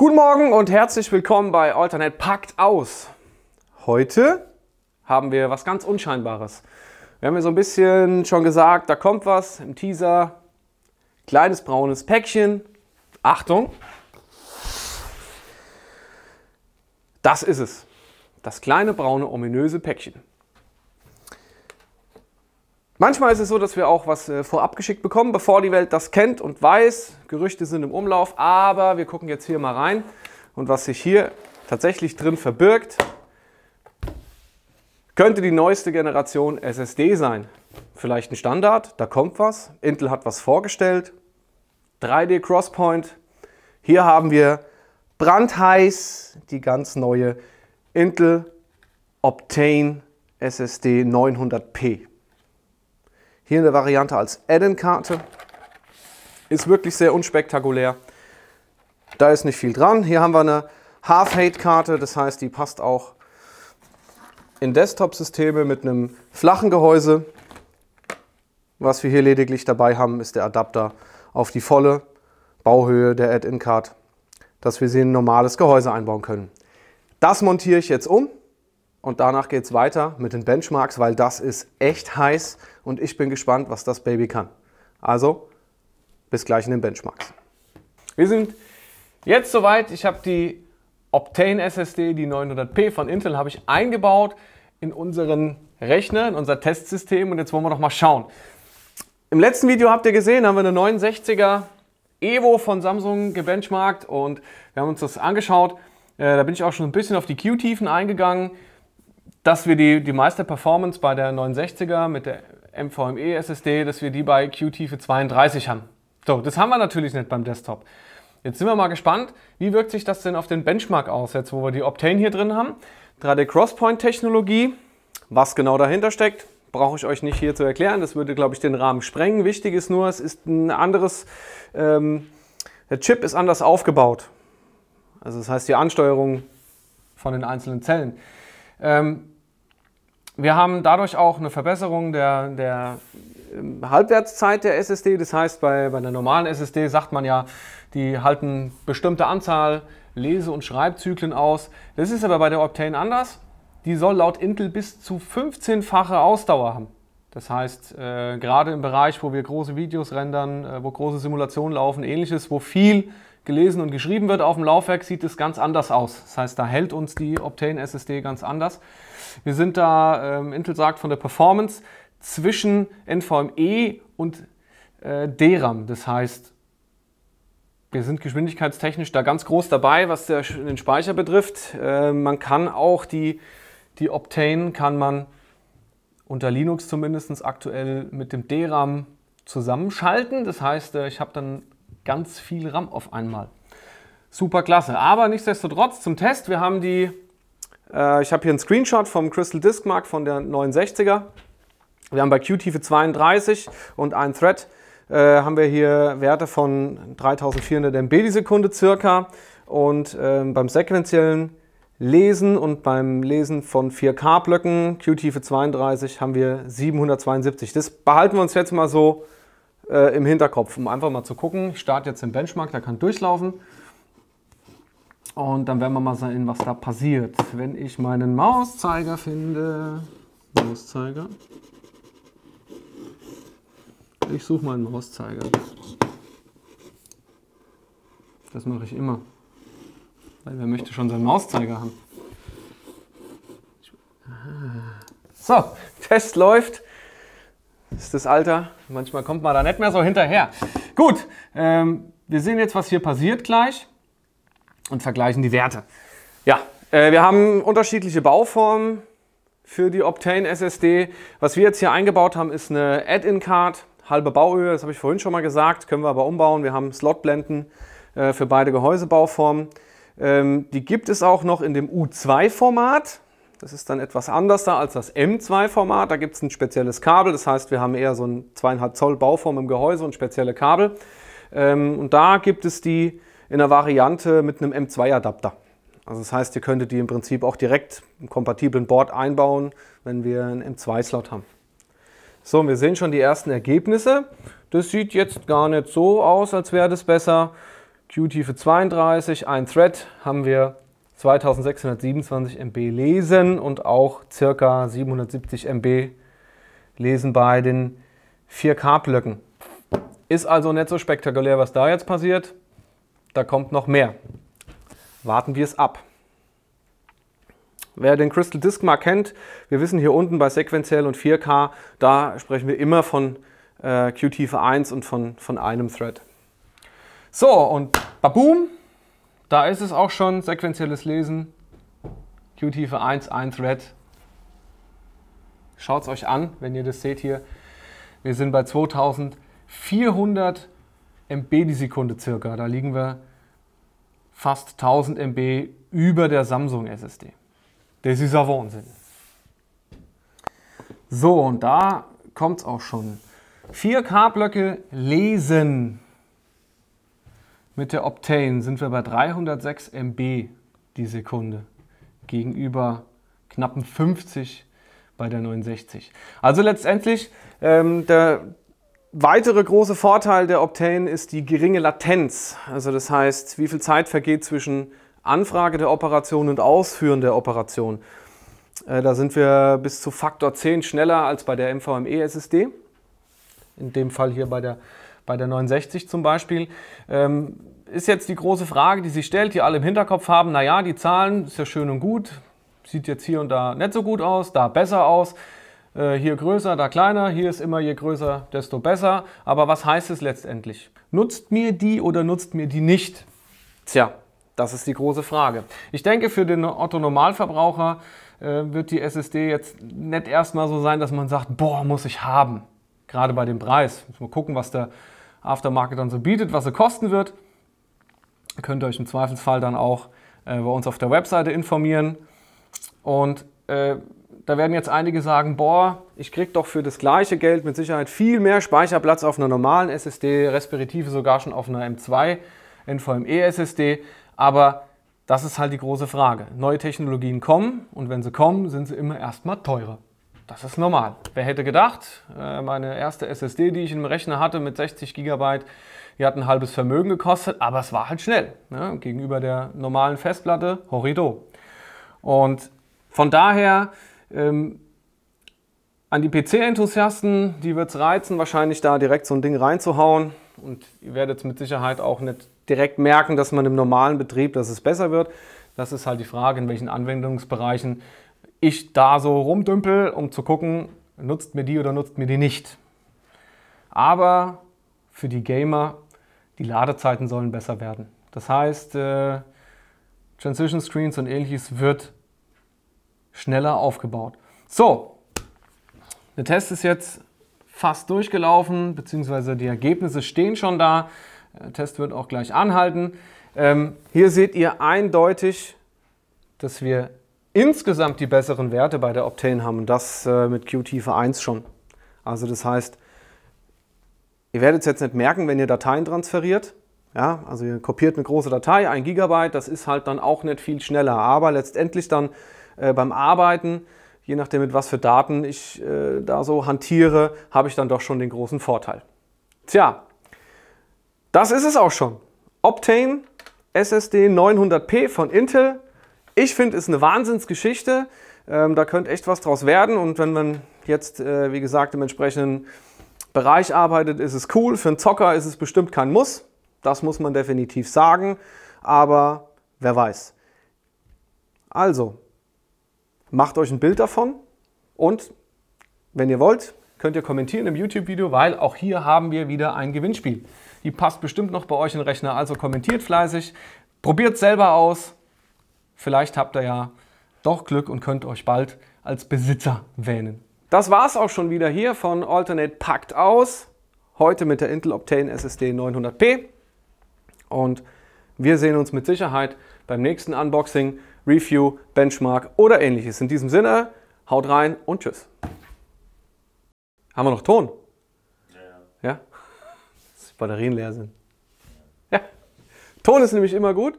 Guten Morgen und herzlich willkommen bei Alternate Packt aus. Heute haben wir was ganz Unscheinbares. Wir haben ja so ein bisschen schon gesagt, da kommt was im Teaser. Kleines braunes Päckchen. Achtung. Das ist es. Das kleine braune ominöse Päckchen. Manchmal ist es so, dass wir auch was äh, vorab geschickt bekommen, bevor die Welt das kennt und weiß. Gerüchte sind im Umlauf, aber wir gucken jetzt hier mal rein und was sich hier tatsächlich drin verbirgt, könnte die neueste Generation SSD sein. Vielleicht ein Standard, da kommt was. Intel hat was vorgestellt. 3D Crosspoint. Hier haben wir brandheiß die ganz neue Intel Optane SSD 900P. Hier in der Variante als Add-in-Karte. Ist wirklich sehr unspektakulär. Da ist nicht viel dran. Hier haben wir eine Half-Hate-Karte, das heißt, die passt auch in Desktop-Systeme mit einem flachen Gehäuse. Was wir hier lediglich dabei haben, ist der Adapter auf die volle Bauhöhe der Add-in-Card, dass wir sie in ein normales Gehäuse einbauen können. Das montiere ich jetzt um und danach geht es weiter mit den Benchmarks, weil das ist echt heiß und ich bin gespannt, was das Baby kann. Also, bis gleich in den Benchmarks. Wir sind jetzt soweit. Ich habe die Optane SSD, die 900P von Intel, habe ich eingebaut in unseren Rechner, in unser Testsystem. Und jetzt wollen wir doch mal schauen. Im letzten Video habt ihr gesehen, haben wir eine 69er Evo von Samsung gebenchmarkt und wir haben uns das angeschaut. Äh, da bin ich auch schon ein bisschen auf die Q-Tiefen eingegangen dass wir die, die meiste Performance bei der 69 er mit der MVMe SSD, dass wir die bei Q-Tiefe 32 haben. So, das haben wir natürlich nicht beim Desktop. Jetzt sind wir mal gespannt, wie wirkt sich das denn auf den Benchmark aus, jetzt wo wir die Optane hier drin haben. 3D Crosspoint Technologie, was genau dahinter steckt, brauche ich euch nicht hier zu erklären. Das würde, glaube ich, den Rahmen sprengen. Wichtig ist nur, es ist ein anderes, ähm, der Chip ist anders aufgebaut. Also das heißt die Ansteuerung von den einzelnen Zellen. Ähm, wir haben dadurch auch eine Verbesserung der, der ähm, Halbwertszeit der SSD. Das heißt, bei, bei einer normalen SSD sagt man ja, die halten bestimmte Anzahl Lese- und Schreibzyklen aus. Das ist aber bei der Optane anders. Die soll laut Intel bis zu 15-fache Ausdauer haben. Das heißt, äh, gerade im Bereich, wo wir große Videos rendern, äh, wo große Simulationen laufen, ähnliches, wo viel gelesen und geschrieben wird auf dem Laufwerk, sieht es ganz anders aus. Das heißt, da hält uns die Optane SSD ganz anders. Wir sind da, ähm, Intel sagt von der Performance, zwischen NVMe und äh, DRAM. Das heißt, wir sind geschwindigkeitstechnisch da ganz groß dabei, was der, den Speicher betrifft. Äh, man kann auch die, die Optane, kann man unter Linux zumindest aktuell mit dem DRAM zusammenschalten. Das heißt, äh, ich habe dann ganz viel RAM auf einmal. Super klasse. Aber nichtsdestotrotz zum Test. Wir haben die, äh, ich habe hier einen Screenshot vom Crystal Disk Mark von der 69er. Wir haben bei Q-Tiefe 32 und ein Thread äh, haben wir hier Werte von 3400 MB die Sekunde circa. Und äh, beim sequenziellen Lesen und beim Lesen von 4K-Blöcken, Q-Tiefe 32, haben wir 772. Das behalten wir uns jetzt mal so äh, im Hinterkopf, um einfach mal zu gucken. Ich starte jetzt den Benchmark, der kann durchlaufen. Und dann werden wir mal sehen, was da passiert. Wenn ich meinen Mauszeiger finde. Mauszeiger. Ich suche meinen Mauszeiger. Das mache ich immer. Weil wer möchte schon seinen Mauszeiger haben? So, Test läuft. ist das Alter. Manchmal kommt man da nicht mehr so hinterher. Gut, ähm, wir sehen jetzt, was hier passiert gleich und vergleichen die Werte. Ja, äh, wir haben unterschiedliche Bauformen für die Optane SSD. Was wir jetzt hier eingebaut haben, ist eine Add-in-Card, halbe Bauhöhe, das habe ich vorhin schon mal gesagt, können wir aber umbauen. Wir haben Slotblenden äh, für beide Gehäusebauformen. Ähm, die gibt es auch noch in dem U2-Format. Das ist dann etwas anders da als das M2-Format. Da gibt es ein spezielles Kabel. Das heißt, wir haben eher so ein 2,5 Zoll Bauform im Gehäuse und spezielle Kabel. Ähm, und da gibt es die in der Variante mit einem M2-Adapter. Also das heißt, ihr könntet die im Prinzip auch direkt im kompatiblen Board einbauen, wenn wir einen M2-Slot haben. So, wir sehen schon die ersten Ergebnisse. Das sieht jetzt gar nicht so aus, als wäre das besser. Q-Tiefe 32, ein Thread haben wir 2627 MB lesen und auch circa 770 MB lesen bei den 4K-Blöcken. Ist also nicht so spektakulär, was da jetzt passiert. Da kommt noch mehr. Warten wir es ab. Wer den Crystal Disk mal kennt, wir wissen hier unten bei sequenziell und 4K, da sprechen wir immer von äh, Q-Tiefe 1 und von, von einem Thread. So, und babum, da ist es auch schon, sequenzielles Lesen, Q-Tiefe 1, 1 Red. Schaut es euch an, wenn ihr das seht hier. Wir sind bei 2400 MB die Sekunde circa. Da liegen wir fast 1000 MB über der Samsung SSD. Das ist ja Wahnsinn. So, und da kommt es auch schon. 4K-Blöcke lesen. Mit der Optane sind wir bei 306 MB die Sekunde gegenüber knappen 50 bei der 69. Also letztendlich ähm, der weitere große Vorteil der Optane ist die geringe Latenz. Also das heißt, wie viel Zeit vergeht zwischen Anfrage der Operation und Ausführen der Operation. Äh, da sind wir bis zu Faktor 10 schneller als bei der MVME SSD. In dem Fall hier bei der bei der 69 zum Beispiel. Ähm, ist jetzt die große Frage, die sich stellt, die alle im Hinterkopf haben, naja, die Zahlen, ist ja schön und gut, sieht jetzt hier und da nicht so gut aus, da besser aus, äh, hier größer, da kleiner, hier ist immer je größer, desto besser. Aber was heißt es letztendlich? Nutzt mir die oder nutzt mir die nicht? Tja, das ist die große Frage. Ich denke, für den Otto-Normalverbraucher äh, wird die SSD jetzt nicht erstmal so sein, dass man sagt, boah, muss ich haben gerade bei dem Preis. Muss mal gucken, was der Aftermarket dann so bietet, was er kosten wird. Könnt ihr euch im Zweifelsfall dann auch äh, bei uns auf der Webseite informieren. Und äh, da werden jetzt einige sagen, boah, ich kriege doch für das gleiche Geld mit Sicherheit viel mehr Speicherplatz auf einer normalen SSD, respektive sogar schon auf einer M2 NVMe SSD. Aber das ist halt die große Frage. Neue Technologien kommen und wenn sie kommen, sind sie immer erstmal teurer. Das ist normal. Wer hätte gedacht, äh, meine erste SSD, die ich im Rechner hatte mit 60 GB, die hat ein halbes Vermögen gekostet, aber es war halt schnell. Ne? Gegenüber der normalen Festplatte, Horrido. Und von daher, ähm, an die PC-Enthusiasten, die wird es reizen, wahrscheinlich da direkt so ein Ding reinzuhauen. Und ihr werdet es mit Sicherheit auch nicht direkt merken, dass man im normalen Betrieb, dass es besser wird. Das ist halt die Frage, in welchen Anwendungsbereichen ich da so rumdümpel, um zu gucken, nutzt mir die oder nutzt mir die nicht. Aber für die Gamer, die Ladezeiten sollen besser werden. Das heißt, äh, Transition Screens und ähnliches wird schneller aufgebaut. So, der Test ist jetzt fast durchgelaufen, beziehungsweise die Ergebnisse stehen schon da. Der äh, Test wird auch gleich anhalten. Ähm, hier seht ihr eindeutig, dass wir insgesamt die besseren Werte bei der Optane haben und das äh, mit Q-Tiefe 1 schon. Also das heißt, ihr werdet es jetzt nicht merken, wenn ihr Dateien transferiert. Ja, also ihr kopiert eine große Datei, 1 Gigabyte, das ist halt dann auch nicht viel schneller. Aber letztendlich dann äh, beim Arbeiten, je nachdem mit was für Daten ich äh, da so hantiere, habe ich dann doch schon den großen Vorteil. Tja, das ist es auch schon. Optane SSD 900p von Intel ich finde, ist eine Wahnsinnsgeschichte. Ähm, da könnte echt was draus werden. Und wenn man jetzt, äh, wie gesagt, im entsprechenden Bereich arbeitet, ist es cool. Für einen Zocker ist es bestimmt kein Muss. Das muss man definitiv sagen. Aber wer weiß. Also, macht euch ein Bild davon. Und wenn ihr wollt, könnt ihr kommentieren im YouTube-Video, weil auch hier haben wir wieder ein Gewinnspiel. Die passt bestimmt noch bei euch in den Rechner, also kommentiert fleißig, probiert selber aus Vielleicht habt ihr ja doch Glück und könnt euch bald als Besitzer wähnen. Das war's auch schon wieder hier von Alternate Packt aus. Heute mit der Intel Optane SSD 900P. Und wir sehen uns mit Sicherheit beim nächsten Unboxing, Review, Benchmark oder ähnliches. In diesem Sinne, haut rein und tschüss. Haben wir noch Ton? Ja. ja? Dass die Batterien leer sind. Ja. Ton ist nämlich immer gut.